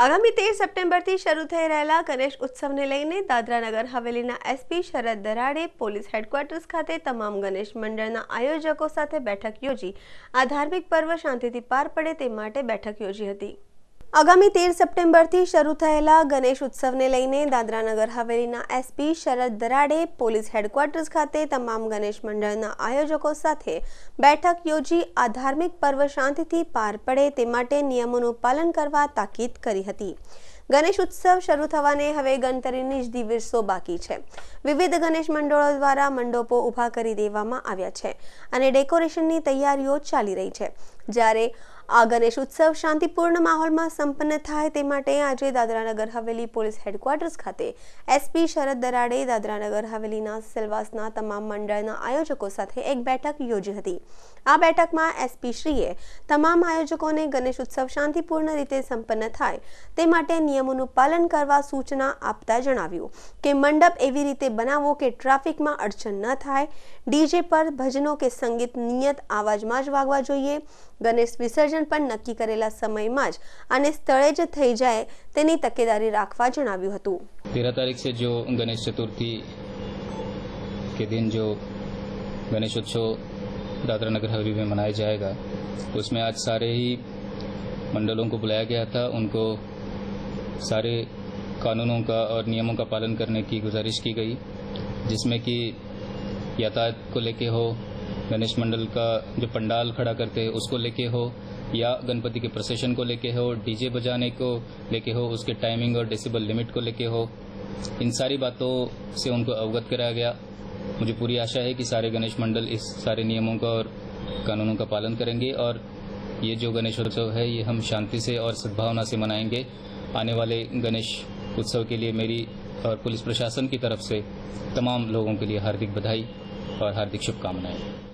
आगामी तेर सप्टेम्बर शुरू थे गणेश उत्सव ने लई Dadra Nagar Haveli SP Sharad Darade police headquarters खाते तमाम गणेश मंडल आयोजकों बैठक योजी आ धार्मिक पर्व शांति पार पड़े बैठक योजना આગામી તેર સપ્ટેમ્બરથી શરૂ થયેલા ગણેશ ઉત્સવને લઈને દાદરાનગર હવેલીના SP Sharad Darade police headquarters ખાતે તમામ ગણેશ મંડળના આયોજકો સાથે બેઠક યોજી આ ધાર્મિક પર્વ શાંતિથી પાર પડે તે માટે નિયમોનું પાલન કરવા તાકીદ કરી હતી ગણેશ ઉત્સવ શરૂ થવાને હવે ગણતરીની જ દિવસો બાકી છે વિવિધ ગણેશ મંડળો દ્વારા મંડપો ઊભા કરી દેવામાં આવ્યા છે અને ડેકોરેશનની તૈયારીઓ ચાલી રહી છે જ્યારે આ ગણેશ ઉત્સવ શાંતિપૂર્ણ માહોલમાં સંપન્ન થાય તે માટે આજે દાદરાનગર હવેલી પોલીસ હેડક્ quarters ખાતે SP શરદ દરાડે દાદરાનગર હવેલીના selvasના તમામ મંડળના आयोजકો સાથે એક બેઠક યોજી હતી આ બેઠકમાં SP શ્રીએ તમામ आयोजકોને ગણેશ ઉત્સવ શાંતિપૂર્ણ રીતે સંપન્ન થાય તે માટે નિયમોનું પાલન કરવા સૂચના આપતા જણાવ્યું કે મંડપ એવી રીતે બનાવો કે ટ્રાફિકમાં અડચણ ન થાય DJ પર ભજનો કે સંગીત નિયત आवाजમાં જ વાગવા જોઈએ ગણેશ વિસર્જન પણ नक्की કરેલા સમયમાં જ અને સ્થળે જ થઈ જાય તેની તકેદારી રાખવા જણાવ્યું હતું 13 તારીખે જે ગણેશ ચતુર્થી કે દિન જો ગણેશ ઉત્સવ રાત્રા นคร હરીવે મનાય જાઈગા ઉસમે આજ سارے હી મંડલોં કો બુલાયા ગયા થા ઉનકો سارے કાનૂનોં કા ઓર નિયમોં કા પાલન કરને કી ગુજારિશ કી ગઈ જિસમે કી યતત કો લેકે હો મેનેજમેન્ટ મંડલ કા જો પંડાલ ખડા કરતે ઉસકો લેકે હો या गणपति के प्रोसेशन को लेके हो डीजे बजाने को लेके हो उसके टाइमिंग और डेसिबल लिमिट को लेके हो इन सारी बातों से उनको अवगत कराया गया मुझे पूरी आशा है कि सारे गणेश मंडल इस सारे नियमों का और कानूनों का पालन करेंगे और ये जो गणेश उत्सव है ये हम शांति से और सद्भावना से मनाएंगे आने वाले गणेश उत्सव के लिए मेरी और पुलिस प्रशासन की तरफ से तमाम लोगों के लिए हार्दिक बधाई और हार्दिक शुभकामनाएं